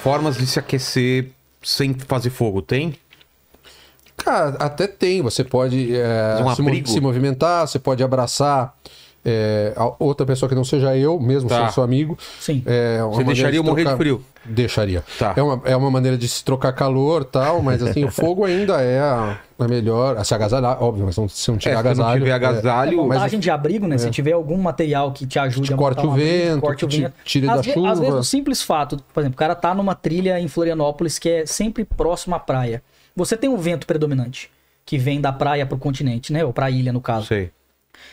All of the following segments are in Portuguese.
formas de se aquecer sem fazer fogo, tem? Cara, até tem. Você pode eh, é, um se, se movimentar, você pode abraçar é, outra pessoa que não seja eu, mesmo tá. sendo seu amigo. Sim. É Você deixaria de eu morrer de frio? Deixaria. Tá. É, uma, é uma maneira de se trocar calor tal, mas assim, o fogo ainda é a, a é melhor. A se agasalhar, óbvio, mas não, se não tiver é, agasalho. Se não tiver é. agasalho. É, mas, de abrigo, né? É. Se tiver algum material que te ajude te a corte o vento, abrigo, corte o vento. Tire da ve chuva. Às vezes, o simples fato, por exemplo, o cara tá numa trilha em Florianópolis que é sempre próximo à praia. Você tem um vento predominante que vem da praia pro continente, né? Ou pra ilha, no caso. Sei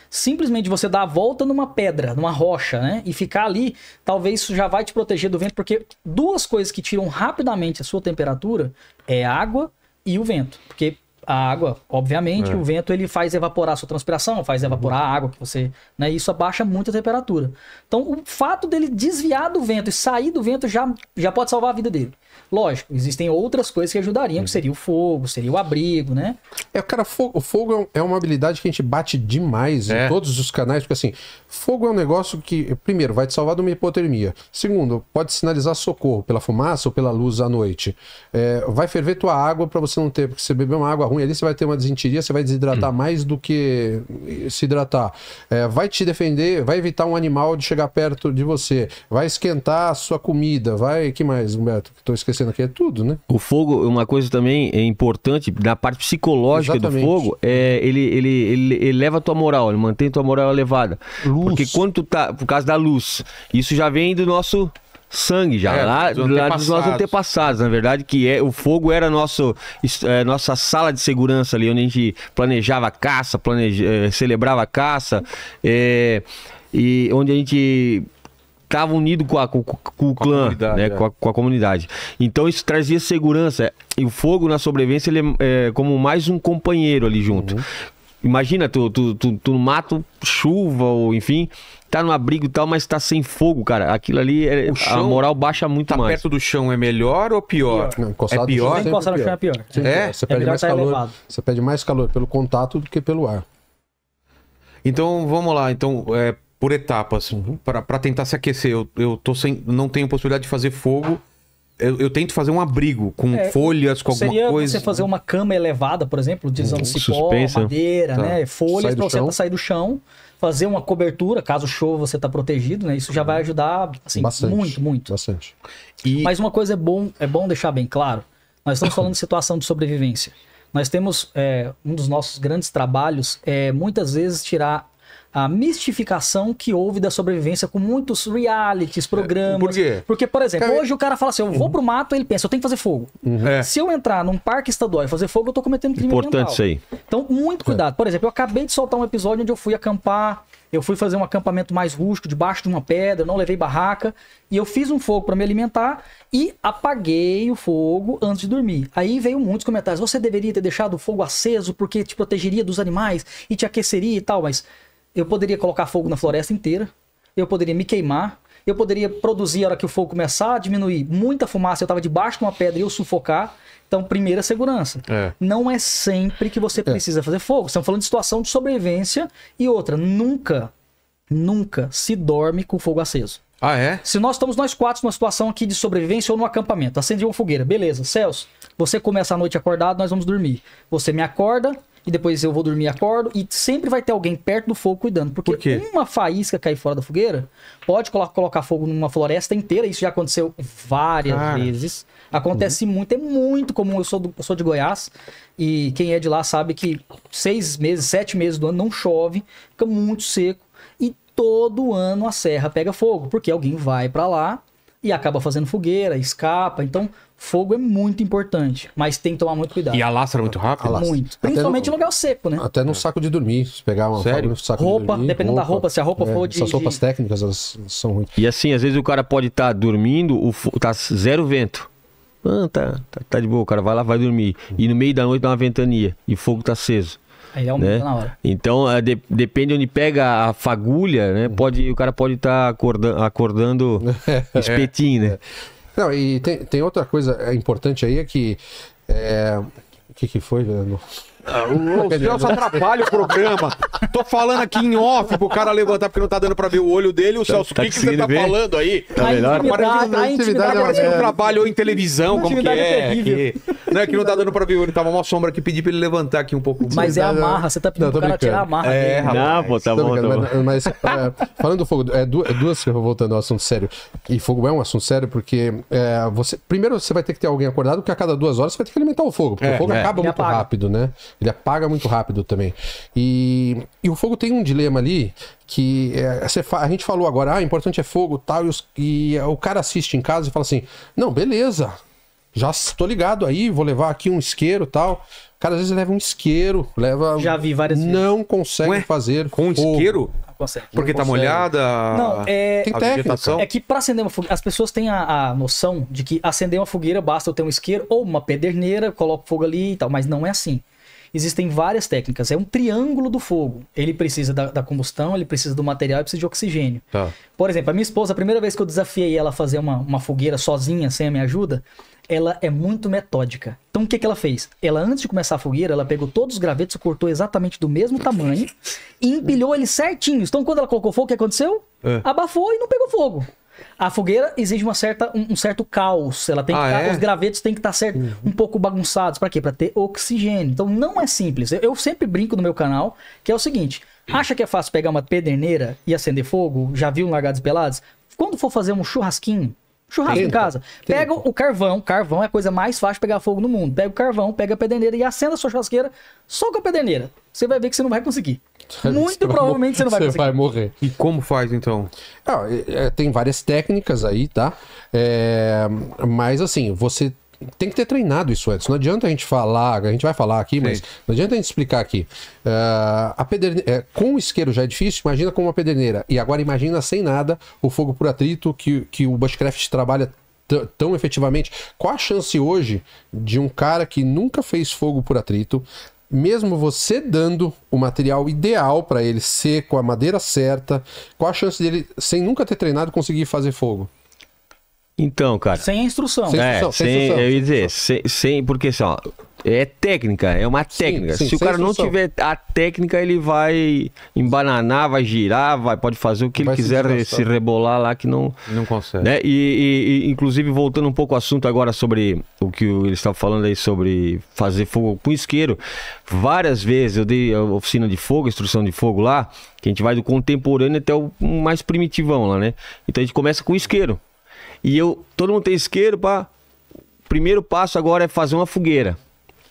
simplesmente você dar a volta numa pedra, numa rocha, né? E ficar ali, talvez isso já vai te proteger do vento, porque duas coisas que tiram rapidamente a sua temperatura é a água e o vento. Porque a água, obviamente, é. o vento ele faz evaporar a sua transpiração, faz evaporar a água que você, né, isso abaixa muito a temperatura. Então, o fato dele desviar do vento e sair do vento já, já pode salvar a vida dele. Lógico, existem outras coisas que ajudariam, que uhum. seria o fogo, seria o abrigo, né? É, cara, fogo, fogo é, é uma habilidade que a gente bate demais é. em todos os canais, porque assim, fogo é um negócio que, primeiro, vai te salvar de uma hipotermia. Segundo, pode sinalizar socorro pela fumaça ou pela luz à noite. É, vai ferver tua água para você não ter, porque você beber uma água ruim ali, você vai ter uma desentiria, você vai desidratar hum. mais do que eh, se hidratar. É, vai te defender, vai evitar um animal de chegar perto de você. Vai esquentar a sua comida, vai. que mais, Humberto? Que tô esquentando esquecendo aqui, é tudo, né? O fogo, uma coisa também é importante, da parte psicológica Exatamente. do fogo, é ele, ele, ele, eleva a tua moral, ele mantém a tua moral elevada. Luz. Porque quando tu tá, por causa da luz, isso já vem do nosso sangue já, é, lá, dos lá dos nossos antepassados, na verdade, que é o fogo era nosso, é, nossa sala de segurança ali, onde a gente planejava caça, planeja, é, celebrava caça, é, e onde a gente estava unido com, a, com, com o com clã, né? É. A, com, a, comunidade. Então isso trazia segurança. E o fogo na sobrevivência ele é, é como mais um companheiro ali junto. Uhum. Imagina, tu, tu, tu, tu no mato, chuva ou enfim, tá no abrigo e tal, mas tá sem fogo, cara. Aquilo ali, é, a moral baixa muito tá mais. perto do chão é melhor ou pior? Não, é pior? chão é, é pior. Sim, é? é você, é mais tá calor, elevado. você mais calor pelo contato do que pelo ar. Então, vamos lá. Então, é, por etapas uhum. para tentar se aquecer. Eu, eu tô sem, não tenho possibilidade de fazer fogo. Eu, eu tento fazer um abrigo com é, folhas, com alguma seria coisa. Você fazer uma cama elevada, por exemplo, utilizando um, cipó, suspensa. madeira, tá. né? Folhas para você sair do chão, fazer uma cobertura, caso chova, você tá protegido, né? Isso já vai ajudar assim, bastante, muito, muito. Bastante. E... Mas uma coisa é bom, é bom deixar bem claro. Nós estamos falando de situação de sobrevivência. Nós temos é, um dos nossos grandes trabalhos é muitas vezes tirar a mistificação que houve da sobrevivência com muitos realities, é, programas. Por quê? Porque, por exemplo, Cara... hoje o cara fala assim: eu vou uhum. pro mato, ele pensa, eu tenho que fazer fogo. Uhum. É. Se eu entrar num parque estadual e fazer fogo, eu tô cometendo crime Importante isso aí. Então, muito é. cuidado. Por exemplo, eu acabei de soltar um episódio onde eu fui acampar, eu fui fazer um acampamento mais rústico, debaixo de uma pedra, não levei barraca, e eu fiz um fogo para me alimentar e apaguei o fogo antes de dormir. Aí veio muitos comentários: você deveria ter deixado o fogo aceso porque te protegeria dos animais e te aqueceria e tal, mas eu poderia colocar fogo na floresta inteira, eu poderia me queimar, eu poderia produzir a hora que o fogo começar a diminuir muita fumaça, eu estava debaixo de uma pedra e eu sufocar. Então, primeira segurança. É. Não é sempre que você é. precisa é. fazer fogo. Estamos falando de situação de sobrevivência e outra, nunca, nunca se dorme com fogo aceso. Ah, é? Se nós estamos nós quatro numa situação aqui de sobrevivência ou num acampamento, acendi uma fogueira, beleza. Celso, você começa a noite acordado, nós vamos dormir. Você me acorda, e depois eu vou dormir acordo. E sempre vai ter alguém perto do fogo cuidando. Porque Por uma faísca cair fora da fogueira pode colo colocar fogo numa floresta inteira. Isso já aconteceu várias Cara. vezes. Acontece uhum. muito, é muito comum. Eu sou, do, eu sou de Goiás e quem é de lá sabe que seis meses, sete meses do ano não chove, fica muito seco. E todo ano a serra pega fogo, porque alguém vai para lá e acaba fazendo fogueira, escapa. Então, fogo é muito importante, mas tem que tomar muito cuidado. E alastra muito rápido? Alastra. Muito. Principalmente no, em lugar seco, né? Até no é. saco de dormir, se pegar uma Sério? Roupa, saco roupa, de dormir, dependendo roupa, da roupa, se a roupa é, for de. Essas roupas técnicas elas são ruins. E assim, às vezes o cara pode estar tá dormindo, o tá zero vento. Ah, tá, tá, tá de boa, o cara vai lá, vai dormir. E no meio da noite dá uma ventania e o fogo tá aceso. Aí aumenta né? na hora. Então, é, de, depende onde pega a fagulha, né? Uhum. Pode, o cara pode estar tá acordando, acordando é. espetinho, né? Não, e tem, tem outra coisa importante aí, é que... É... O que, que foi, Leandro? Os caras só atrapalham o programa. Tô falando aqui em off pro cara levantar porque não tá dando pra ver o olho dele. O tá, Celso, o tá que, que você tá bem? falando aí? Tá melhor. Parece que não tá é trabalha ou em televisão, como que é. é? Que, né, que não tá dando pra ver o olho. Tava uma sombra aqui, pedi pra ele levantar aqui um pouco. Mas é a é- marra, você tá pedindo pro cara tirar a marra. É, rapaz. Não, tá bom, tá bom. Mas falando do fogo, duas que eu vou voltando ao assunto sério. E fogo é um assunto sério porque você primeiro você vai ter que ter alguém acordado, porque a cada duas horas você vai ter que alimentar o fogo, porque é, o fogo é. acaba muito rápido, né? Ele apaga muito rápido também. E, e o fogo tem um dilema ali que é, a gente falou agora, ah, importante é fogo tal, e, os, e é, o cara assiste em casa e fala assim: não, beleza, já estou ligado aí, vou levar aqui um isqueiro tal. Cara, às vezes leva um isqueiro, leva. Já vi várias não vezes. Não consegue Ué? fazer. Com fogo. isqueiro? Ah, consegue. Porque está tá molhada. Não, é. Tem técnica. É que pra acender uma fogueira. As pessoas têm a, a, noção de que acender uma fogueira basta eu ter um isqueiro ou uma pederneira, coloco fogo ali e tal, mas não é assim existem várias técnicas. É um triângulo do fogo. Ele precisa da, da combustão, ele precisa do material e precisa de oxigênio. Tá. Por exemplo, a minha esposa, a primeira vez que eu desafiei ela a fazer uma, uma fogueira sozinha, sem a minha ajuda, ela é muito metódica. Então o que, que ela fez? Ela, antes de começar a fogueira, ela pegou todos os gravetos, cortou exatamente do mesmo tamanho e empilhou eles certinhos. Então quando ela colocou fogo, o que aconteceu? É. Abafou e não pegou fogo. A fogueira exige uma certa, um, um certo caos. Ela tem ah, tá, é? Os gravetos têm que estar tá certo, uhum. um pouco bagunçados. para quê? Para ter oxigênio. Então não é simples. Eu, eu sempre brinco no meu canal que é o seguinte: acha que é fácil pegar uma pederneira e acender fogo? Já viu um Largados Pelados? Quando for fazer um churrasquinho, Churrasco em casa. Pega o carvão. Carvão é a coisa mais fácil de pegar fogo no mundo. Pega o carvão, pega a pedeneira e acenda a sua churrasqueira só com a pedeneira. Você vai ver que você não vai conseguir. Muito você provavelmente você não vai conseguir. Você vai morrer. E como faz então? Ah, é, é, tem várias técnicas aí, tá? É, mas assim, você tem que ter treinado isso antes. Não adianta a gente falar, a gente vai falar aqui, Sim. mas não adianta a gente explicar aqui. Uh, a pederne... É, com o isqueiro já é difícil, imagina com uma pederneira. E agora imagina sem nada o fogo por atrito que, que o Bushcraft trabalha tão efetivamente. Qual a chance hoje de um cara que nunca fez fogo por atrito, mesmo você dando o material ideal para ele seco, a madeira certa, qual a chance dele, sem nunca ter treinado, conseguir fazer fogo? Então, cara. Sem instrução. Sem instrução, é, sem, sem instrução, eu ia dizer, sem, sem, porque assim, ó, é técnica, é uma técnica. Sim, sim, Se o cara não tiver a técnica, ele vai embananar, vai girar, vai, pode fazer o que vai ele quiser, se, se rebolar lá que não. Não consegue. Né? E, e, e, inclusive, voltando um pouco ao assunto agora sobre o que ele estava falando aí sobre fazer fogo com isqueiro. Várias vezes eu dei oficina de fogo, instrução de fogo lá, que a gente vai do contemporâneo até o mais primitivão lá, né? Então a gente começa com isqueiro. E eu, todo mundo tem isqueiro, pá. primeiro passo agora é fazer uma fogueira.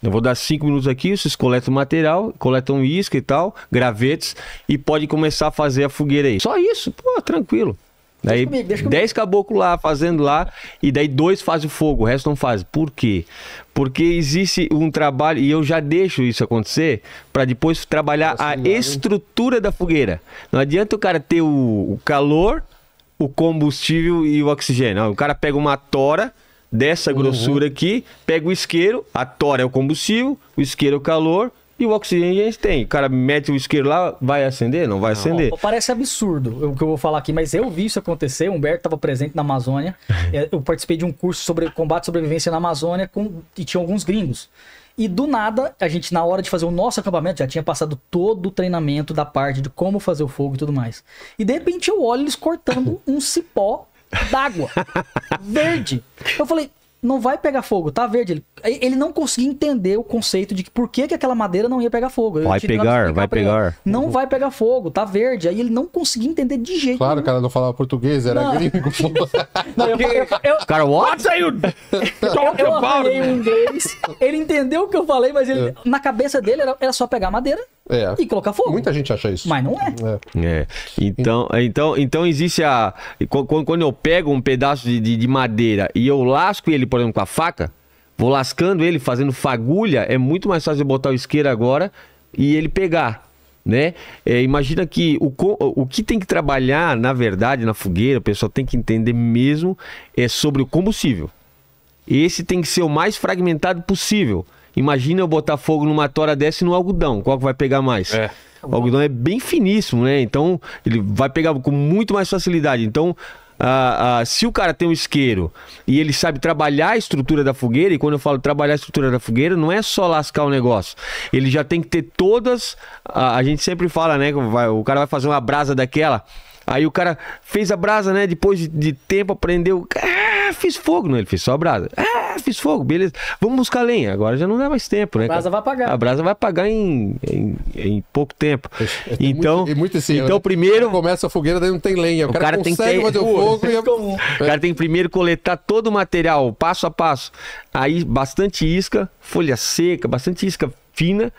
Eu vou dar cinco minutos aqui, vocês coletam material, coletam isca e tal, gravetes, e pode começar a fazer a fogueira aí. Só isso, pô, tranquilo. Daí deixa comigo, deixa comigo. dez caboclos lá, fazendo lá, e daí dois fazem o fogo, o resto não faz. Por quê? Porque existe um trabalho, e eu já deixo isso acontecer, para depois trabalhar Nossa, a estrutura da fogueira. Não adianta o cara ter o, o calor o combustível e o oxigênio. O cara pega uma tora dessa uhum. grossura uhum. aqui, pega o isqueiro, a tora é o combustível, o isqueiro é o calor e o oxigênio a gente tem. O cara mete o isqueiro lá, vai acender? Não vai não, acender. parece absurdo o que eu vou falar aqui, mas eu vi isso acontecer. O Humberto estava presente na Amazônia. É, eu participei de um curso sobre combate à sobrevivência na Amazônia com, e tinha alguns gringos. E do nada, a gente, na hora de fazer o nosso acampamento, já tinha passado todo o treinamento da parte de como fazer o fogo e tudo mais. E de repente eu olho eles cortando um cipó d'água verde. Eu falei, não vai pegar fogo, tá verde. Ele, ele não conseguia entender o conceito de que por que, que aquela madeira não ia pegar fogo. Vai pegar, vai pegar. Ele. Não uhum. vai pegar fogo, tá verde. Aí ele não conseguia entender de jeito Claro, o cara não falava português, era não. gringo. não, eu, eu, eu, cara, what saiu Eu falei inglês, ele entendeu o que eu falei, mas ele, é. na cabeça dele era, era só pegar madeira é. E colocar fogo. Muita gente acha isso. Mas não é. é. é. Então, então, então existe a. Quando, quando eu pego um pedaço de, de, de, madeira e eu lasco ele, por exemplo, com a faca, vou lascando ele, fazendo fagulha, é muito mais fácil botar o isqueiro agora e ele pegar. Né? É, imagina que o, o que tem que trabalhar, na verdade, na fogueira, o pessoal tem que entender mesmo, é sobre o combustível. Esse tem que ser o mais fragmentado possível. Imagina eu botar fogo numa tora dessa e no algodão. Qual que vai pegar mais? É. O algodão é bem finíssimo, né? Então ele vai pegar com muito mais facilidade. Então ah, ah, se o cara tem um isqueiro e ele sabe trabalhar a estrutura da fogueira, e quando eu falo trabalhar a estrutura da fogueira, não é só lascar o negócio. Ele já tem que ter todas. Ah, a gente sempre fala, né? Vai, o cara vai fazer uma brasa daquela. Aí o cara fez a brasa, né? Depois de, de tempo, aprendeu. Ah, fiz fogo, não. Ele fez só brasa. Ah, fiz fogo, beleza. Vamos buscar lenha. Agora já não dá mais tempo, né? A brasa vai pagar. A brasa vai pagar em, em, em pouco tempo. É, então, muito, muito assim, então primeiro. Começa a fogueira, daí não tem lenha. O, o cara, cara, consegue tem que fazer o fogo. Né? e... É é. O cara tem que primeiro coletar todo o material, passo a passo. Aí, bastante isca, folha seca, bastante isca fina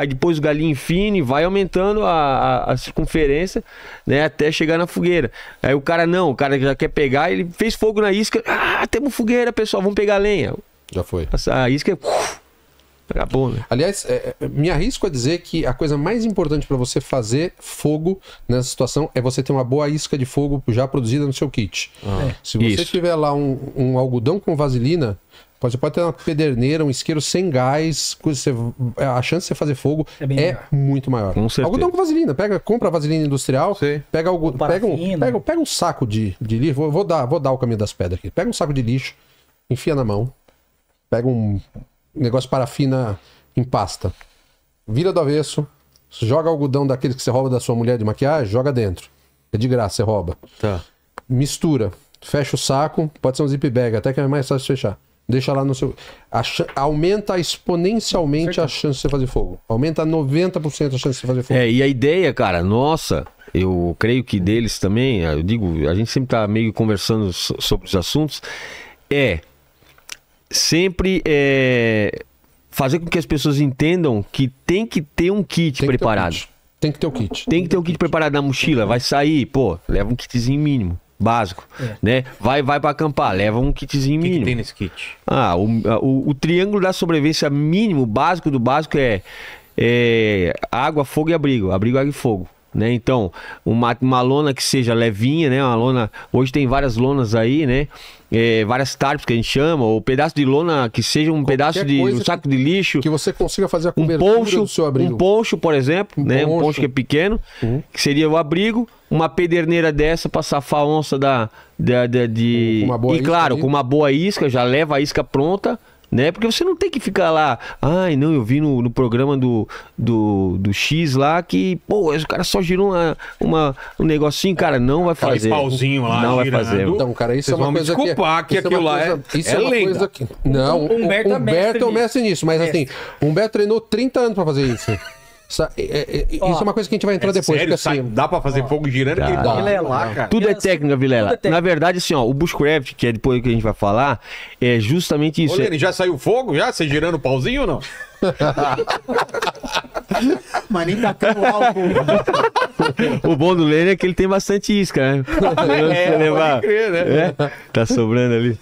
aí depois o galinho infine, vai aumentando a, a, a, circunferência, né, até chegar na fogueira. Aí o cara não, o cara já quer pegar, ele fez fogo na isca, ah, temos fogueira, pessoal, vamos pegar lenha. Já foi. A isca uf, uh, Acabou, né? Aliás, é, é, me arrisco a dizer que a coisa mais importante para você fazer fogo nessa situação é você ter uma boa isca de fogo já produzida no seu kit. Ah, Se você isso. tiver lá um, um algodão com vaselina, você pode ter uma pederneira, um isqueiro sem gás, você, a chance de você fazer fogo é, é muito maior. Com certeza. Algodão com vaselina, pega, compra vaselina industrial, pega, algo, pega, um, pega, pega um saco de, de lixo, vou, vou, dar, vou dar o caminho das pedras aqui. Pega um saco de lixo, enfia na mão, pega um negócio parafina em pasta, vira do avesso, joga algodão daquele que você rouba da sua mulher de maquiagem, joga dentro. É de graça, você rouba. Tá. Mistura, fecha o saco, pode ser um zip bag, até que é mais fácil fechar Deixa lá no seu. A ch... Aumenta exponencialmente a chance de você fazer fogo. Aumenta 90% a chance de você fazer fogo. É, e a ideia, cara, nossa, eu creio que deles também, ah, eu digo, a gente sempre tá meio conversando sobre os assuntos, é sempre é, fazer com que as pessoas entendam que tem que ter um kit tem preparado. Tem que ter o um kit. Tem que ter o um kit preparado na mochila, vai sair, pô, leva um kitzinho mínimo básico, é. né? Vai, vai para acampar, leva um kitzinho mínimo. O que, que, tem nesse kit? Ah, o, o, o, triângulo da sobrevivência mínimo, básico do básico é, é água, fogo e abrigo. Abrigo, água e fogo. Né? Então, uma, uma lona que seja levinha, né? Uma lona. Hoje tem várias lonas aí, né? É, várias tarps que a gente chama, ou pedaço de lona que seja um Qualquer pedaço de um saco de lixo. Que você consiga fazer a cobertura um poncho, do seu abrigo. Um poncho, por exemplo, um né? Poncho. Um poncho que é pequeno, uhum. que seria o abrigo uma pederneira dessa pra safar a onça da, da, da de. e claro, com uma boa isca, já leva a isca pronta né? Porque você não tem que ficar lá, ai não, eu vi no, no programa do, do, do X lá que, pô, o cara só girou uma, uma, um negocinho, cara, não vai fazer. Aquele pauzinho lá, não vai fazer. Então, cara, isso é Vocês é uma coisa Desculpa, que, que aquilo lá é, isso é, é lenda. Coisa que, não, Humberto, é Humberto é o mestre nisso, mas assim, Humberto treinou 30 anos para fazer isso. É, é, é, isso Ó, é uma coisa que a gente vai entrar é depois. Sério? Assim, dá pra fazer ó, fogo girando? Dá, tá. Vilela, cara. Tudo é técnica, Vilela. é Na verdade, assim, ó, o Bushcraft, que é depois que a gente vai falar, é justamente isso. Ô, ele é... já saiu fogo? Já? Você girando o pauzinho ou não? Mas nem tacando álcool. o bom do Lênin é que ele tem bastante isca, né? é, levar. Crer, né? É, tá sobrando ali.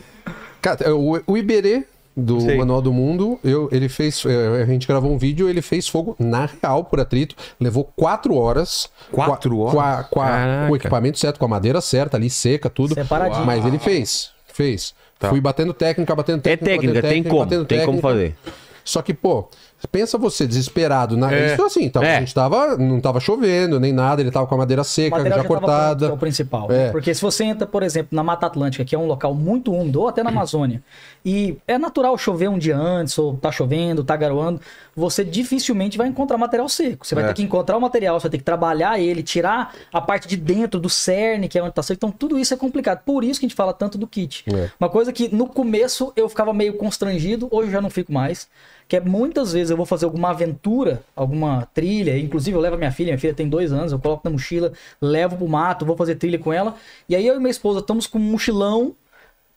Cara, o, o Iberê do Manual do Mundo. Eu, ele fez, é, a gente gravou um vídeo, ele fez fogo na real por atrito, levou quatro horas. Quatro horas? Com, a, com, a, com, o equipamento certo, com a madeira certa ali, seca, tudo. Separadinho. Mas ele fez, fez. Tá. Fui batendo técnica, batendo técnica. É técnica, batendo técnica tem como, tem técnica, como fazer. Só que, pô, Pensa você, desesperado. Na... Né? É. Isso assim, tava, é. a gente tava, não tava chovendo nem nada, ele tava com a madeira seca, já, já cortada. Pronto, é o principal. Né? É. Porque se você entra, por exemplo, na Mata Atlântica, que é um local muito úmido, ou até na Amazônia, e é natural chover um dia antes, ou tá chovendo, tá garoando, você dificilmente vai encontrar material seco. Você vai é. ter que encontrar o material, você vai ter que trabalhar ele, tirar a parte de dentro do cerne, que é onde tá seco. Então tudo isso é complicado. Por isso que a gente fala tanto do kit. É. Uma coisa que no começo eu ficava meio constrangido, hoje eu já não fico mais que é muitas vezes eu vou fazer alguma aventura, alguma trilha, inclusive eu levo a minha filha, minha filha tem dois anos, eu coloco na mochila, levo pro mato, vou fazer trilha com ela, e aí eu e minha esposa estamos com um mochilão,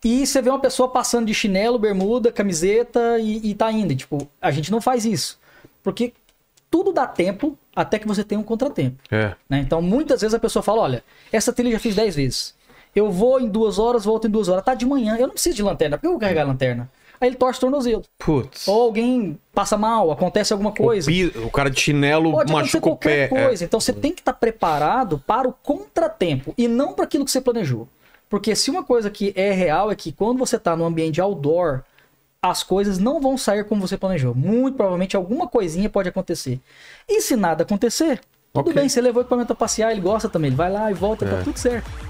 e você vê uma pessoa passando de chinelo, bermuda, camiseta e, e tá indo. E, tipo, a gente não faz isso. Porque tudo dá tempo até que você tenha um contratempo. É. Né? Então, muitas vezes a pessoa fala: olha, essa trilha eu já fiz dez vezes. Eu vou em duas horas, volto em duas horas. Tá de manhã, eu não preciso de lanterna. Por que eu vou carregar lanterna? aí ele torce o tornozelo. Putz. Ou alguém passa mal, acontece alguma coisa. O, o cara de chinelo Pode machuca o pé. É. Coisa. É. Então você tem que estar tá preparado para o contratempo e não para aquilo que você planejou. Porque se uma coisa que é real é que quando você está no ambiente outdoor, as coisas não vão sair como você planejou. Muito provavelmente alguma coisinha pode acontecer. E se nada acontecer, tudo okay. bem, você levou o equipamento a passear, ele gosta também, ele vai lá e volta, tá é. tá tudo certo.